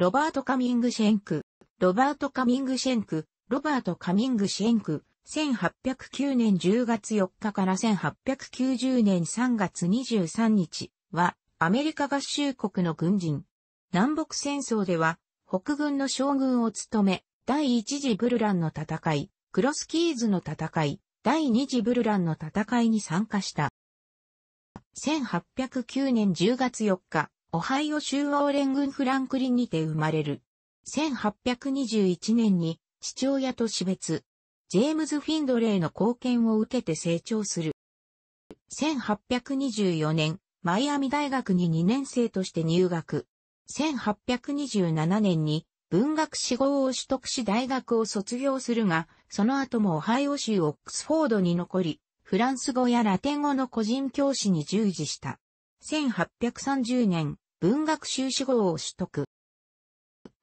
ロバート・カミングシェンク、ロバート・カミングシェンク、ロバート・カミングシェンク、1809年10月4日から1890年3月23日は、アメリカ合衆国の軍人。南北戦争では、北軍の将軍を務め、第一次ブルランの戦い、クロスキーズの戦い、第二次ブルランの戦いに参加した。1809年10月4日、オハイオ州オーレン郡フランクリンにて生まれる。1821年に父親と死別。ジェームズ・フィンドレーの貢献を受けて成長する。1824年、マイアミ大学に2年生として入学。1827年に文学士号を取得し大学を卒業するが、その後もオハイオ州オックスフォードに残り、フランス語やラテン語の個人教師に従事した。1830年、文学修士号を取得。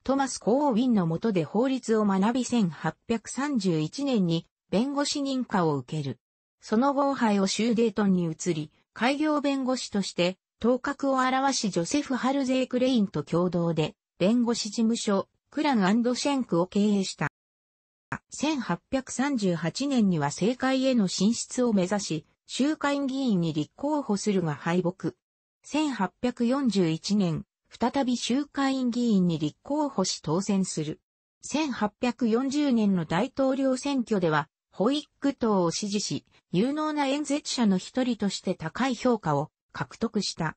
トマス・コーウィンの下で法律を学び1831年に弁護士認可を受ける。その後廃を州デートンに移り、開業弁護士として頭角を現しジョセフ・ハルゼイ・クレインと共同で弁護士事務所クランシェンクを経営した。1838年には政界への進出を目指し、州会議員に立候補するが敗北。1841年、再び集会員議員に立候補し当選する。1840年の大統領選挙では、ホイッ党を支持し、有能な演説者の一人として高い評価を獲得した。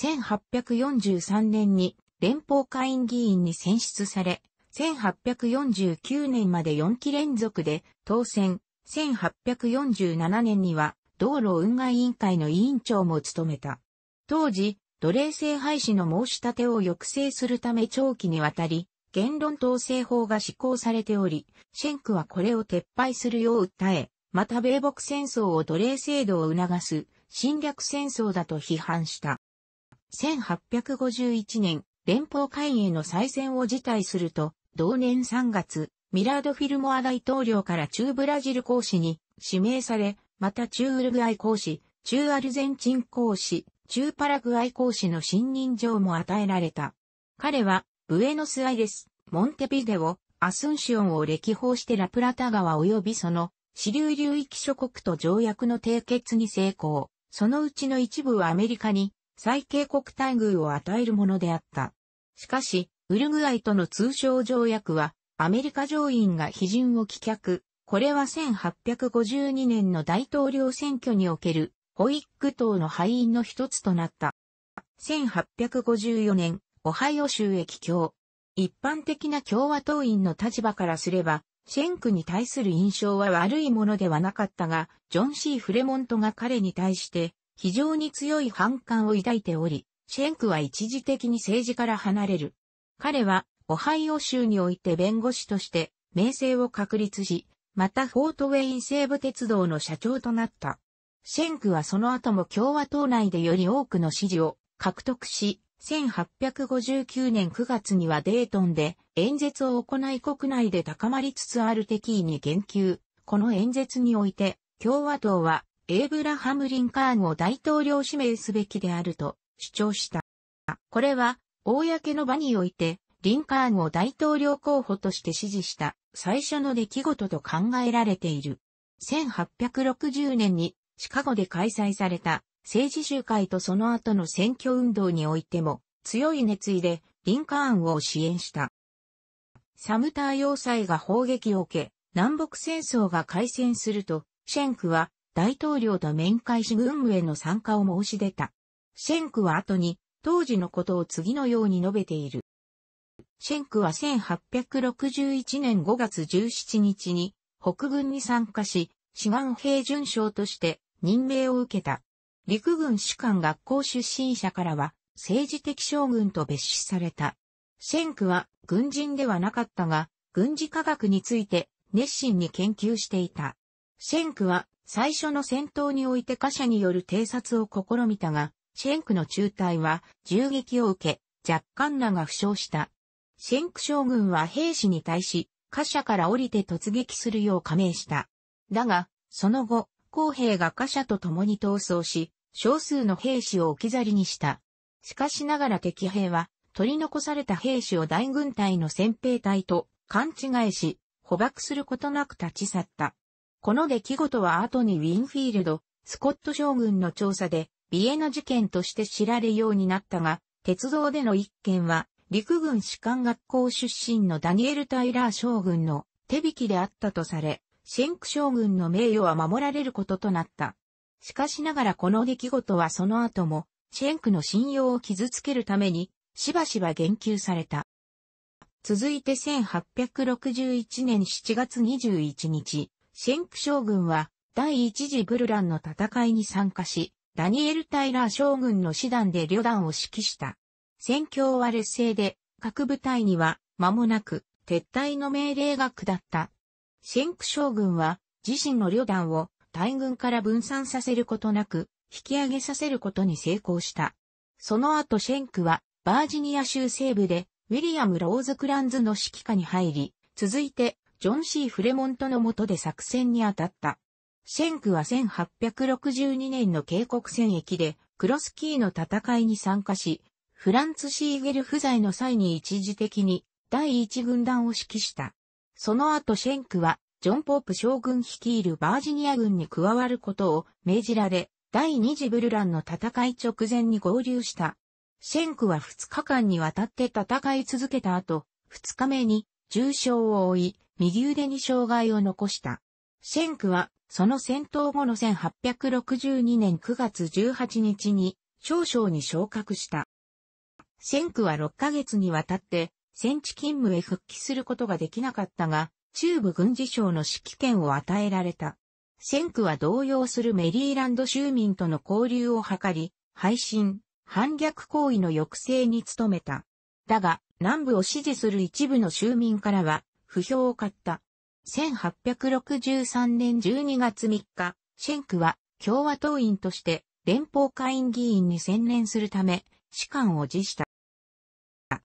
1843年に連邦会員議員に選出され、1849年まで4期連続で当選、1847年には道路運河委員会の委員長も務めた。当時、奴隷制廃止の申し立てを抑制するため長期にわたり、言論統制法が施行されており、シェンクはこれを撤廃するよう訴え、また米国戦争を奴隷制度を促す侵略戦争だと批判した。1851年、連邦会議への再選を辞退すると、同年3月、ミラード・フィルモア大統領から中ブラジル公使に指名され、また中ウルグアイ公使、中アルゼンチン公使、中パラグアイ公使の信任状も与えられた。彼は、ブエノスアイレス、モンテビデオ、アスンシオンを歴訪してラプラタ川及びその支流流域諸国と条約の締結に成功。そのうちの一部はアメリカに最恵国待遇を与えるものであった。しかし、ウルグアイとの通商条約は、アメリカ上院が批准を棄却。これは1852年の大統領選挙におけるホイック党の敗因の一つとなった。1854年、オハイオ州駅教。一般的な共和党員の立場からすれば、シェンクに対する印象は悪いものではなかったが、ジョン・シー・フレモントが彼に対して非常に強い反感を抱いており、シェンクは一時的に政治から離れる。彼は、オハイオ州において弁護士として、名声を確立し、またフォートウェイン西部鉄道の社長となった。シェンクはその後も共和党内でより多くの支持を獲得し、1859年9月にはデートンで演説を行い国内で高まりつつある敵意に言及。この演説において、共和党はエイブラハム・リンカーンを大統領指名すべきであると主張した。これは、公の場において、リンカーンを大統領候補として支持した最初の出来事と考えられている。1860年にシカゴで開催された政治集会とその後の選挙運動においても強い熱意でリンカーンを支援した。サムター要塞が砲撃を受け、南北戦争が開戦すると、シェンクは大統領と面会し軍務への参加を申し出た。シェンクは後に当時のことを次のように述べている。シェンクは1861年5月17日に北軍に参加し、志願兵順将として任命を受けた。陸軍士官学校出身者からは政治的将軍と別視された。シェンクは軍人ではなかったが、軍事科学について熱心に研究していた。シェンクは最初の戦闘において貨車による偵察を試みたが、シェンクの中隊は銃撃を受け、若干らが負傷した。シェンク将軍は兵士に対し、貨車から降りて突撃するよう加盟した。だが、その後、公兵が貨車と共に逃走し、少数の兵士を置き去りにした。しかしながら敵兵は、取り残された兵士を大軍隊の先兵隊と勘違いし、捕獲することなく立ち去った。この出来事は後にウィンフィールド、スコット将軍の調査で、ビエナ事件として知られようになったが、鉄道での一件は、陸軍士官学校出身のダニエル・タイラー将軍の手引きであったとされ、シェンク将軍の名誉は守られることとなった。しかしながらこの出来事はその後も、シェンクの信用を傷つけるために、しばしば言及された。続いて1861年7月21日、シェンク将軍は第一次ブルランの戦いに参加し、ダニエル・タイラー将軍の師団で旅団を指揮した。戦況は劣勢で、各部隊には間もなく撤退の命令が下った。シェンク将軍は自身の旅団を大軍から分散させることなく引き上げさせることに成功した。その後シェンクはバージニア州西部でウィリアム・ローズ・クランズの指揮下に入り、続いてジョン・シー・フレモントの下で作戦に当たった。シェンクは1862年の警告戦役でクロスキーの戦いに参加し、フランツ・シーゲル不在の際に一時的に第一軍団を指揮した。その後シェンクは、ジョン・ポープ将軍率いるバージニア軍に加わることを命じられ、第二次ブルランの戦い直前に合流した。シェンクは2日間にわたって戦い続けた後、2日目に重傷を負い、右腕に障害を残した。シェンクは、その戦闘後の1862年9月18日に、少将に昇格した。シェンクは6ヶ月にわたって、戦地勤務へ復帰することができなかったが、中部軍事省の指揮権を与えられた。戦区は動揺するメリーランド州民との交流を図り、配信、反逆行為の抑制に努めた。だが、南部を支持する一部の州民からは、不評を買った。1863年12月3日、シェンクは共和党員として連邦下院議員に専念するため、士官を辞した。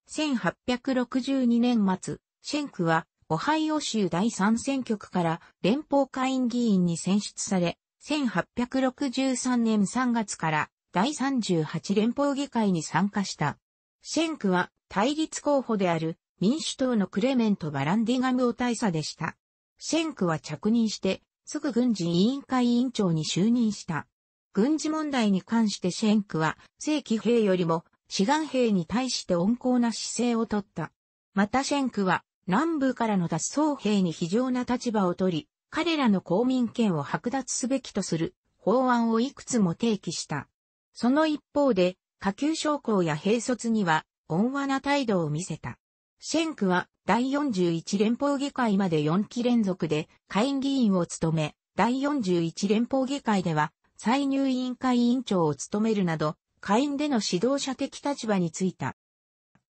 1862年末、シェンクは、オハイオ州第3選挙区から連邦会院議員に選出され、1863年3月から第38連邦議会に参加した。シェンクは対立候補である民主党のクレメント・バランディガムを大佐でした。シェンクは着任して、すぐ軍事委員会委員長に就任した。軍事問題に関してシェンクは正規兵よりも志願兵に対して温厚な姿勢をとった。またシェンクは南部からの脱走兵に非常な立場を取り、彼らの公民権を剥奪すべきとする法案をいくつも提起した。その一方で、下級将校や兵卒には温和な態度を見せた。シェンクは第41連邦議会まで4期連続で会議員を務め、第41連邦議会では再入委員会委員長を務めるなど、下院での指導者的立場についた。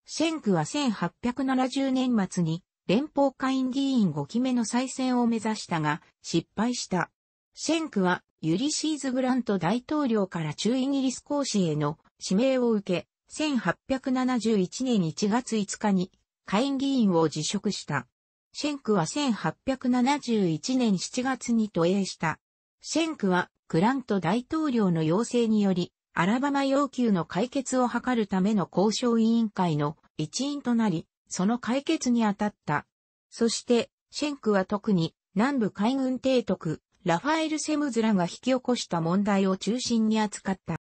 シェンクは1870年末に連邦下院議員5期目の再選を目指したが失敗した。シェンクはユリシーズ・グラント大統領から中イギリス公使への指名を受け、1871年1月5日に下院議員を辞職した。シェンクは1871年7月に都営した。シェンクはグラント大統領の要請によりアラバマ要求の解決を図るための交渉委員会の一員となり、その解決に当たった。そして、シェンクは特に南部海軍提督、ラファエル・セムズらが引き起こした問題を中心に扱った。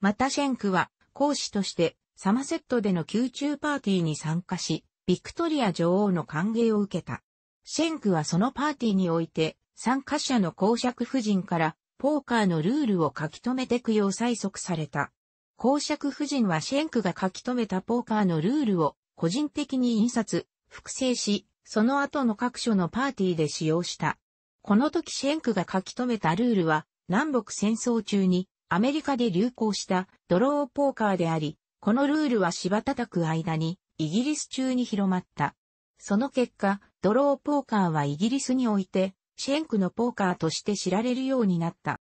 またシェンクは講師としてサマセットでの宮中パーティーに参加し、ビクトリア女王の歓迎を受けた。シェンクはそのパーティーにおいて参加者の公爵夫人からポーカーのルールを書き留めてくよう催促された。公爵夫人はシェンクが書き留めたポーカーのルールを個人的に印刷、複製し、その後の各所のパーティーで使用した。この時シェンクが書き留めたルールは、南北戦争中にアメリカで流行したドローポーカーであり、このルールは柴叩く間にイギリス中に広まった。その結果、ドローポーカーはイギリスにおいてシェンクのポーカーとして知られるようになった。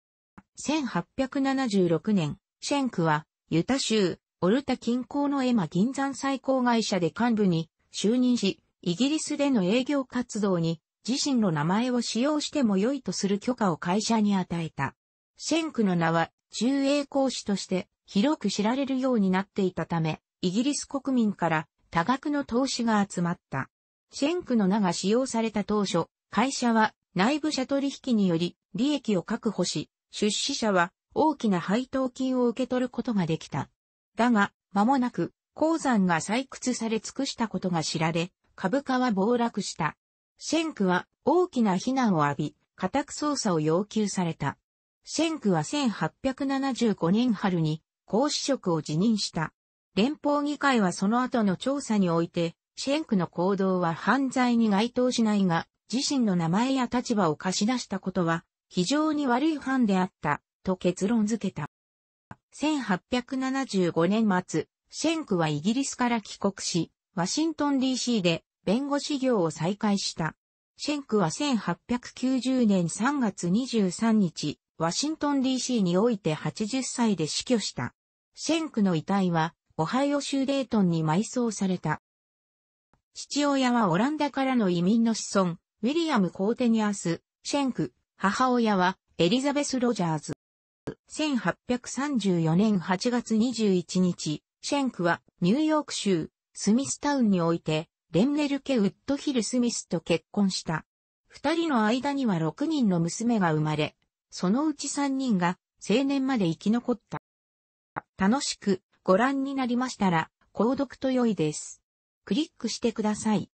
1876年、シェンクは、ユタ州、オルタ近郊のエマ銀山最高会社で幹部に就任し、イギリスでの営業活動に自身の名前を使用しても良いとする許可を会社に与えた。シェンクの名は中英講使として広く知られるようになっていたため、イギリス国民から多額の投資が集まった。シェンクの名が使用された当初、会社は内部者取引により利益を確保し、出資者は大きな配当金を受け取ることができた。だが、間もなく鉱山が採掘され尽くしたことが知られ、株価は暴落した。シェンクは大きな非難を浴び、家宅捜査を要求された。シェンクは1875年春に公使職を辞任した。連邦議会はその後の調査において、シェンクの行動は犯罪に該当しないが、自身の名前や立場を貸し出したことは、非常に悪い犯であった、と結論付けた。1875年末、シェンクはイギリスから帰国し、ワシントン DC で弁護士業を再開した。シェンクは1890年3月23日、ワシントン DC において80歳で死去した。シェンクの遺体は、オハイオ州デートンに埋葬された。父親はオランダからの移民の子孫、ウィリアム・コーテニアス、シェンク、母親はエリザベス・ロジャーズ。1834年8月21日、シェンクはニューヨーク州スミスタウンにおいてレンネルケ・ウッドヒル・スミスと結婚した。二人の間には6人の娘が生まれ、そのうち3人が青年まで生き残った。楽しくご覧になりましたら、購読と良いです。クリックしてください。